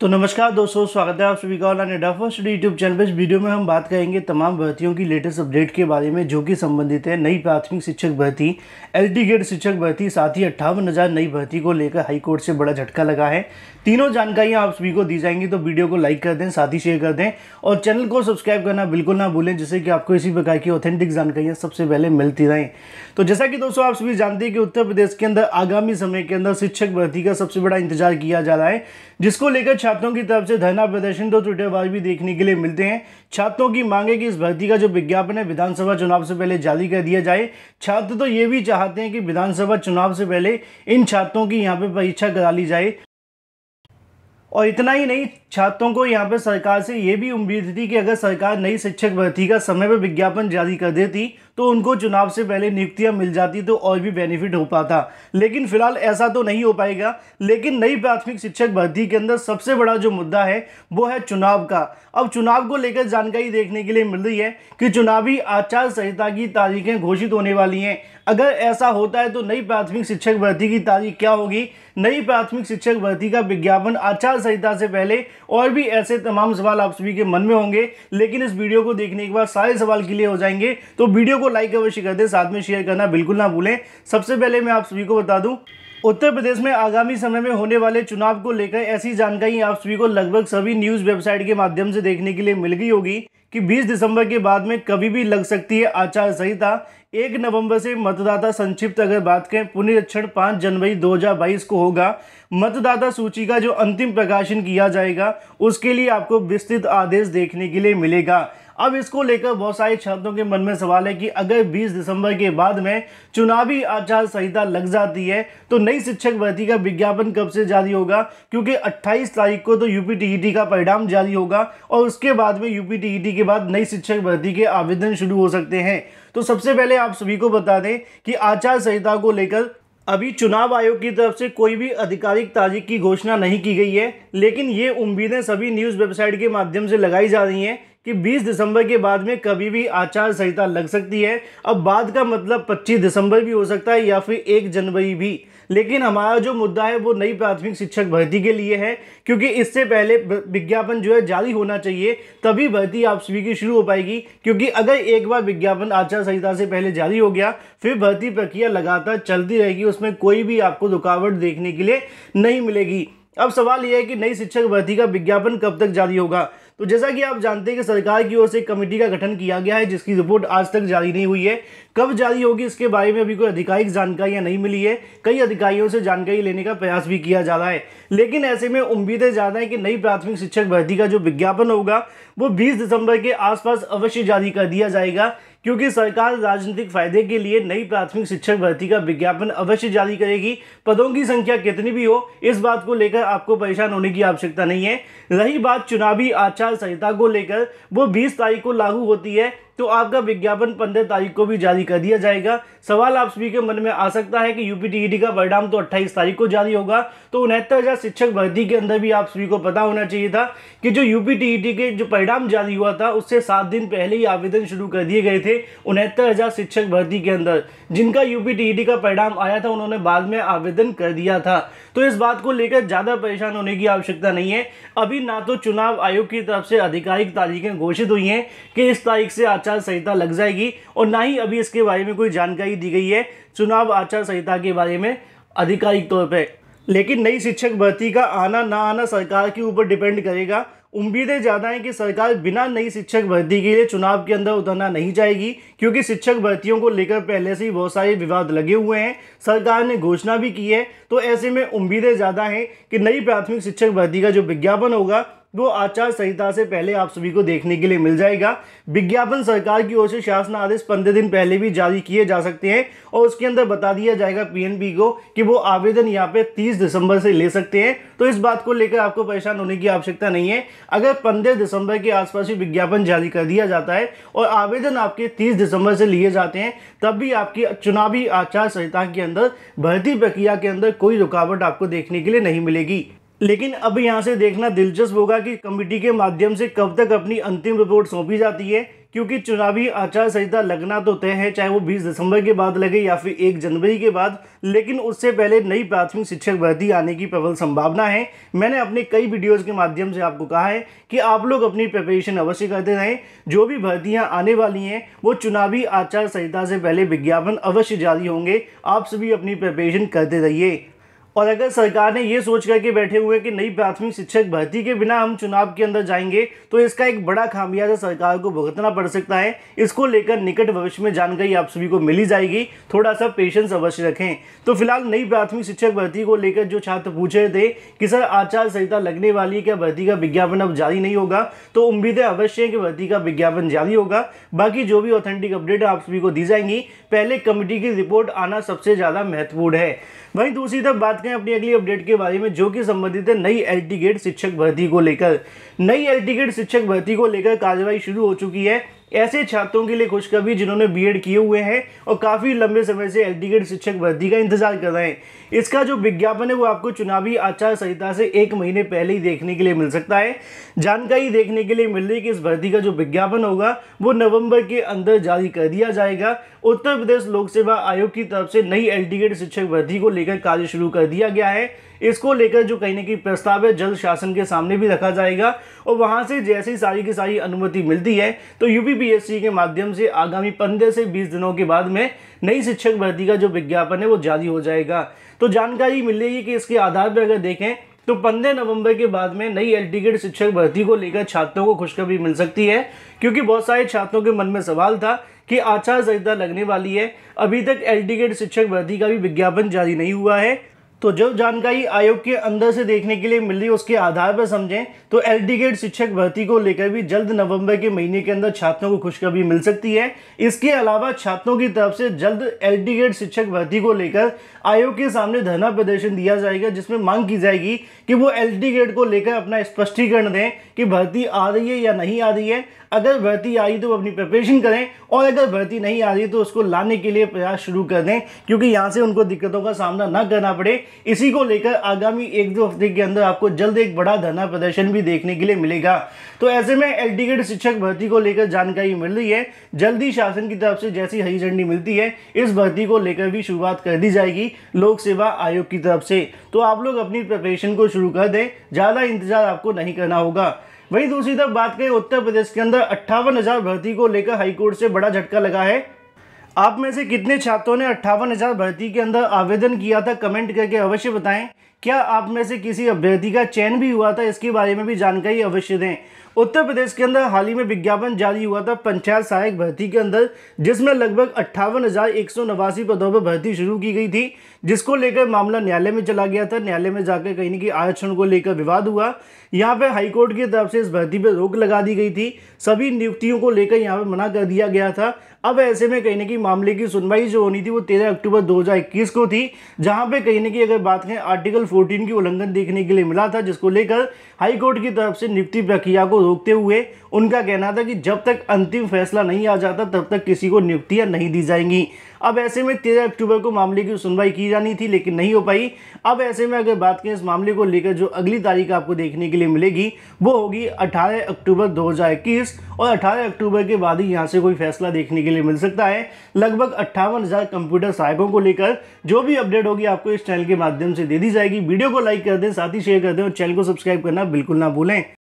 तो नमस्कार दोस्तों स्वागत है आप सभी का ऑनलाइन डाफा फर्स्ट यूट्यूब चैनल पर इस वीडियो में हम बात करेंगे तमाम भर्तियों की लेटेस्ट अपडेट के बारे में जो कि संबंधित है नई प्राथमिक शिक्षक भर्ती एल गेट शिक्षक भर्ती साथ ही अट्ठावन हज़ार नई भर्ती को लेकर हाईकोर्ट से बड़ा झटका लगा है तीनों जानकारियाँ आप सभी को दी जाएंगी तो वीडियो को लाइक कर दें साथ ही शेयर कर दें और चैनल को सब्सक्राइब करना बिल्कुल ना भूलें जिससे कि आपको इसी प्रकार की ऑथेंटिक जानकारियाँ सबसे पहले मिलती रहें तो जैसा कि दोस्तों आप सभी जानते हैं कि उत्तर प्रदेश के अंदर आगामी समय के अंदर शिक्षक भर्ती का सबसे बड़ा इंतजार किया जा रहा है जिसको लेकर छात्रों की तरफ से धरना प्रदर्शन तो ट्विटरबाज भी देखने के लिए मिलते हैं छात्रों की मांगे कि इस भर्ती का जो विज्ञापन है विधानसभा चुनाव से पहले जारी कर दिया जाए छात्र तो ये भी चाहते हैं कि विधानसभा चुनाव से पहले इन छात्रों की यहाँ पर परीक्षा करा ली जाए और इतना ही नहीं छात्रों को यहाँ पर सरकार से ये भी उम्मीद थी कि अगर सरकार नई शिक्षक भर्ती का समय पर विज्ञापन जारी कर देती तो उनको चुनाव से पहले नियुक्तियां मिल जाती तो और भी बेनिफिट हो पाता लेकिन फिलहाल ऐसा तो नहीं हो पाएगा लेकिन नई प्राथमिक शिक्षक भर्ती के अंदर सबसे बड़ा जो मुद्दा है वो है चुनाव का अब चुनाव को लेकर जानकारी देखने के लिए मिल रही है कि चुनावी आचार संहिता की तारीखें घोषित होने वाली हैं अगर ऐसा होता है तो नई प्राथमिक शिक्षक भर्ती की तारीख क्या होगी नई प्राथमिक शिक्षक भर्ती का विज्ञापन आचार संहिता से पहले और भी ऐसे तमाम सवाल आप सभी के मन में होंगे लेकिन इस वीडियो को देखने के बाद सारे सवाल क्लियर हो जाएंगे तो वीडियो को को लाइक अवश्य कर दें साथ में शेयर करना बिल्कुल ना भूलें सबसे पहले मैं आप सभी को बता दूं उत्तर प्रदेश में आगामी समय में होने वाले चुनाव को लेकर ऐसी जानकारी आप सभी को लगभग सभी न्यूज़ वेबसाइट के माध्यम से देखने के लिए मिल गई होगी कि 20 दिसंबर के बाद में कभी भी लग सकती है आचार संहिता एक नवंबर से मतदाता संक्षिप्त अगर बात करें पुनरीक्षण पाँच जनवरी 2022 को होगा मतदाता सूची का जो अंतिम प्रकाशन किया जाएगा उसके लिए आपको विस्तृत आदेश देखने के लिए मिलेगा अब इसको लेकर बहुत सारे छात्रों के मन में सवाल है कि अगर 20 दिसंबर के बाद में चुनावी आचार संहिता लग जाती है तो नई शिक्षक भर्ती का विज्ञापन कब से जारी होगा क्योंकि 28 तारीख को तो यूपी का परिणाम जारी होगा और उसके बाद में यूपी के बाद नई शिक्षक भर्ती के आवेदन शुरू हो सकते हैं तो सबसे पहले आप सभी को बता दें कि आचार संहिता को लेकर अभी चुनाव आयोग की तरफ से कोई भी आधिकारिक तारीख की घोषणा नहीं की गई है लेकिन ये उम्मीदें सभी न्यूज़ वेबसाइट के माध्यम से लगाई जा रही हैं कि 20 दिसंबर के बाद में कभी भी आचार संहिता लग सकती है अब बाद का मतलब 25 दिसंबर भी हो सकता है या फिर 1 जनवरी भी लेकिन हमारा जो मुद्दा है वो नई प्राथमिक शिक्षक भर्ती के लिए है क्योंकि इससे पहले विज्ञापन जो है जारी होना चाहिए तभी भर्ती आप सभी की शुरू हो पाएगी क्योंकि अगर एक बार विज्ञापन आचार संहिता से पहले जारी हो गया फिर भर्ती प्रक्रिया लगातार चलती रहेगी उसमें कोई भी आपको रुकावट देखने के लिए नहीं मिलेगी अब सवाल यह है कि नई शिक्षक भर्ती का विज्ञापन कब तक जारी होगा तो जैसा कि आप जानते हैं कि सरकार की ओर से कमेटी का गठन किया गया है जिसकी रिपोर्ट आज तक जारी नहीं हुई है कब जारी होगी इसके बारे में अभी कोई आधिकारिक जानकारियां नहीं मिली है कई अधिकारियों से जानकारी लेने का प्रयास भी किया जा रहा है लेकिन ऐसे में उम्मीदें ज़्यादा है कि नई प्राथमिक शिक्षक भर्ती का जो विज्ञापन होगा वो बीस दिसंबर के आसपास अवश्य जारी कर दिया जाएगा क्योंकि सरकार राजनीतिक फायदे के लिए नई प्राथमिक शिक्षक भर्ती का विज्ञापन अवश्य जारी करेगी पदों की संख्या कितनी भी हो इस बात को लेकर आपको परेशान होने की आवश्यकता नहीं है रही बात चुनावी आचार संहिता को लेकर वो बीस तारीख को लागू होती है तो आपका विज्ञापन पंद्रह तारीख को भी जारी कर दिया जाएगा सवाल आप सभी के मन में आ सकता है कि यूपी का परिणाम तो अट्ठाईस तारीख को जारी होगा तो उनहत्तर शिक्षक भर्ती के अंदर भी आप सभी को पता होना चाहिए था कि जो यूपी के जो परिणाम जारी हुआ था उससे सात दिन पहले ही आवेदन शुरू कर दिए गए थे उनहत्तर शिक्षक भर्ती के अंदर जिनका यूपी का परिणाम आया था उन्होंने बाद में आवेदन कर दिया था तो इस बात को लेकर ज़्यादा परेशान होने की आवश्यकता नहीं है अभी ना तो चुनाव आयोग की तरफ से आधिकारिक तारीखें घोषित हुई हैं कि इस तारीख से आज आचार संहिता लग जाएगी और ना ही अभी इसके बारे में कोई जानकारी दी गई है चुनाव आचार संहिता के बारे में आधिकारिक तौर पर लेकिन नई शिक्षक भर्ती का आना ना आना सरकार के ऊपर डिपेंड करेगा उम्मीदें ज़्यादा हैं कि सरकार बिना नई शिक्षक भर्ती के लिए चुनाव के अंदर उतरना नहीं चाहेगी क्योंकि शिक्षक भर्तियों को लेकर पहले से ही बहुत सारे विवाद लगे हुए हैं सरकार ने घोषणा भी की है तो ऐसे में उम्मीदें ज़्यादा हैं कि नई प्राथमिक शिक्षक भर्ती का जो विज्ञापन होगा वो आचार संहिता से पहले आप सभी को देखने के लिए मिल जाएगा विज्ञापन सरकार की ओर से शासन आदेश पंद्रह दिन पहले भी जारी किए जा सकते हैं और उसके अंदर बता दिया जाएगा पीएनबी को कि वो आवेदन यहाँ पे 30 दिसंबर से ले सकते हैं तो इस बात को लेकर आपको परेशान होने की आवश्यकता नहीं है अगर पंद्रह दिसंबर के आसपास ही विज्ञापन जारी कर दिया जाता है और आवेदन आपके तीस दिसंबर से लिए जाते हैं तब भी आपकी चुनावी आचार संहिता के अंदर भर्ती प्रक्रिया के अंदर कोई रुकावट आपको देखने के लिए नहीं मिलेगी लेकिन अब यहाँ से देखना दिलचस्प होगा कि कमेटी के माध्यम से कब तक अपनी अंतिम रिपोर्ट सौंपी जाती है क्योंकि चुनावी आचार संहिता लगना तो तय है चाहे वो 20 दिसंबर के बाद लगे या फिर 1 जनवरी के बाद लेकिन उससे पहले नई प्राथमिक शिक्षक भर्ती आने की प्रबल संभावना है मैंने अपने कई वीडियोस के माध्यम से आपको कहा है कि आप लोग अपनी प्रिपरेशन अवश्य करते रहें जो भी भर्तियाँ आने वाली हैं वो चुनावी आचार संहिता से पहले विज्ञापन अवश्य जारी होंगे आप सभी अपनी प्रिपरेशन करते रहिए और अगर सरकार ने ये सोच करके बैठे हुए कि नई प्राथमिक शिक्षक भर्ती के बिना हम चुनाव के अंदर जाएंगे तो इसका एक बड़ा खामियाजा सरकार को भुगतना पड़ सकता है इसको लेकर निकट भविष्य में जानकारी आप सभी को मिली जाएगी थोड़ा सा पेशेंस अवश्य रखें तो फिलहाल नई प्राथमिक शिक्षक भर्ती को लेकर जो छात्र पूछ रहे थे कि सर आचार संहिता लगने वाली है क्या भर्ती का विज्ञापन अब जारी नहीं होगा तो उम्मीदें अवश्य है कि भर्ती का विज्ञापन जारी होगा बाकी जो भी ऑथेंटिक अपडेट आप सभी को दी जाएंगी पहले कमिटी की रिपोर्ट आना सबसे ज़्यादा महत्वपूर्ण है वहीं दूसरी तरफ बात करें अपनी अगली अपडेट के बारे में जो कि संबंधित है नई एल गेट शिक्षक भर्ती को लेकर नई एल गेट शिक्षक भर्ती को लेकर कार्रवाई शुरू हो चुकी है ऐसे छात्रों के लिए खुशखबरी जिन्होंने बीएड किए हुए हैं और काफ़ी लंबे समय से एल शिक्षक भर्ती का इंतजार कर रहे हैं इसका जो विज्ञापन है वो आपको चुनावी आचार संहिता से एक महीने पहले ही देखने के लिए मिल सकता है जानकारी देखने के लिए मिल रही कि इस भर्ती का जो विज्ञापन होगा वो नवंबर के अंदर जारी कर दिया जाएगा उत्तर प्रदेश लोक सेवा आयोग की तरफ से नई एल शिक्षक भर्ती को लेकर कार्य शुरू कर दिया गया है इसको लेकर जो कहीं ना कहीं प्रस्ताव है जल्द शासन के सामने भी रखा जाएगा और वहाँ से जैसी सारी की सारी अनुमति मिलती है तो यूपीपीएससी के माध्यम से आगामी पंद्रह से बीस दिनों के बाद में नई शिक्षक भर्ती का जो विज्ञापन है वो जारी हो जाएगा तो जानकारी मिलेगी कि इसके आधार पर अगर देखें तो 15 नवंबर के बाद में नई एल टिकट शिक्षक भर्ती को लेकर छात्रों को खुशखबरी मिल सकती है क्योंकि बहुत सारे छात्रों के मन में सवाल था कि आचार संहिता लगने वाली है अभी तक एल टिकट शिक्षक भर्ती का भी विज्ञापन जारी नहीं हुआ है तो जो जानकारी आयोग के अंदर से देखने के लिए मिल रही है उसके आधार पर समझें तो एल गेट शिक्षक भर्ती को लेकर भी जल्द नवंबर के महीने के अंदर छात्रों को खुशखबरी मिल सकती है इसके अलावा छात्रों की तरफ से जल्द एल गेट शिक्षक भर्ती को लेकर आयोग के सामने धरना प्रदर्शन दिया जाएगा जिसमें मांग की जाएगी कि वो एल गेट को लेकर अपना स्पष्टीकरण दें कि भर्ती आ रही है या नहीं आ रही है अगर भर्ती आई तो अपनी प्रिपरेशन करें और अगर भर्ती नहीं आ रही तो उसको लाने के लिए प्रयास शुरू कर दें क्योंकि यहाँ से उनको दिक्कतों का सामना ना करना पड़े इसी को लेकर आगामी एक दो हफ्ते के अंदर आपको जल्द एक बड़ा धरना प्रदर्शन भी देखने के लिए मिलेगा तो ऐसे में एल शिक्षक भर्ती को लेकर जानकारी मिल रही है जल्द ही शासन की तरफ से जैसी हरी झंडी मिलती है इस भर्ती को लेकर भी शुरुआत कर दी जाएगी लोक सेवा आयोग की तरफ से तो आप लोग अपनी प्रिपरेशन को शुरू कर दें ज़्यादा इंतजार आपको नहीं करना होगा वहीं दूसरी तरफ बात करें उत्तर प्रदेश के अंदर अट्ठावन भर्ती को लेकर हाईकोर्ट से बड़ा झटका लगा है आप में से कितने छात्रों ने अट्ठावन हज़ार भर्ती के अंदर आवेदन किया था कमेंट करके अवश्य बताएं क्या आप में से किसी अभ्यर्थी का चयन भी हुआ था इसके बारे में भी जानकारी अवश्य दें उत्तर प्रदेश के अंदर हाल ही में विज्ञापन जारी हुआ था पंचायत सहायक भर्ती के अंदर जिसमें लगभग अट्ठावन पदों पर भर्ती शुरू की गई थी जिसको लेकर मामला न्यायालय में चला गया था न्यायालय में जाकर कहीं ना कहीं आरक्षण को लेकर विवाद हुआ यहाँ पे हाईकोर्ट की तरफ से इस भर्ती पर रोक लगा दी गई थी सभी नियुक्तियों को लेकर यहाँ पर मना कर दिया गया था अब ऐसे में कहीं ना कहीं मामले की सुनवाई जो होनी थी वो 13 अक्टूबर 2021 को थी जहां पे कहीं ना कहीं अगर बात करें आर्टिकल 14 की उल्लंघन देखने के लिए मिला था जिसको लेकर हाईकोर्ट की तरफ से नियुक्ति प्रक्रिया को रोकते हुए उनका कहना था कि जब तक अंतिम फैसला नहीं आ जाता तब तक किसी को नियुक्तियाँ नहीं दी जाएंगी अब ऐसे में तेरह अक्टूबर को मामले की सुनवाई की जानी थी लेकिन नहीं हो पाई अब ऐसे में अगर बात करें इस मामले को लेकर जो अगली तारीख आपको देखने के लिए मिलेगी वो होगी अठारह अक्टूबर दो और अठारह अक्टूबर के बाद ही यहाँ से कोई फैसला देखने के लिए मिल सकता है लगभग अट्ठावन कंप्यूटर सहायकों को लेकर जो भी अपडेट होगी आपको इस चैनल के माध्यम से दे दी जाएगी वीडियो को लाइक कर दें साथ ही शेयर कर दें और चैनल को सब्सक्राइब करना बिल्कुल ना भूलें